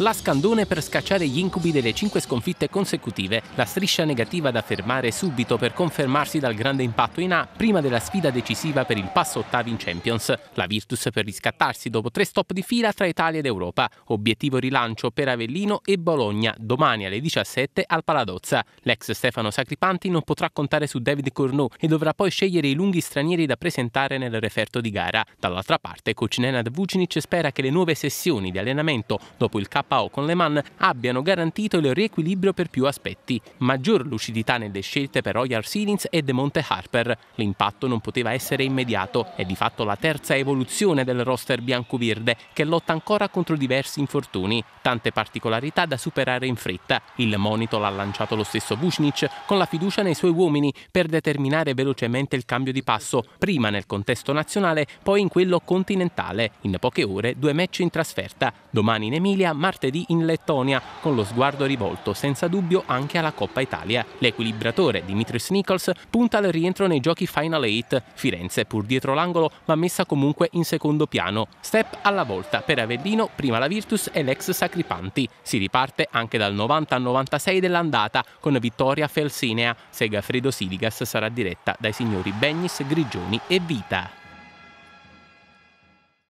La Scandone per scacciare gli incubi delle 5 sconfitte consecutive, la striscia negativa da fermare subito per confermarsi dal grande impatto in A prima della sfida decisiva per il passo ottavi in Champions, la Virtus per riscattarsi dopo tre stop di fila tra Italia ed Europa, obiettivo rilancio per Avellino e Bologna domani alle 17 al Paladozza. L'ex Stefano Sacripanti non potrà contare su David Cournot e dovrà poi scegliere i lunghi stranieri da presentare nel referto di gara. Dall'altra parte, coach Nenad Vucinic spera che le nuove sessioni di allenamento dopo il capo KO con Le Mans abbiano garantito il riequilibrio per più aspetti, maggior lucidità nelle scelte per Royal Seedings e De Monte Harper. L'impatto non poteva essere immediato, è di fatto la terza evoluzione del roster bianco verde che lotta ancora contro diversi infortuni, tante particolarità da superare in fretta. Il monito l'ha lanciato lo stesso Vucinic con la fiducia nei suoi uomini per determinare velocemente il cambio di passo, prima nel contesto nazionale, poi in quello continentale. In poche ore due match in trasferta, domani in Emilia, martedì martedì in Lettonia, con lo sguardo rivolto senza dubbio anche alla Coppa Italia. L'equilibratore Dimitris Nichols punta al rientro nei giochi Final 8. Firenze, pur dietro l'angolo, va messa comunque in secondo piano. Step alla volta per Avellino, prima la Virtus e l'ex Sacripanti. Si riparte anche dal 90 96 dell'andata con vittoria Felsinea. Segafredo Siligas sarà diretta dai signori Begnis, Grigioni e Vita.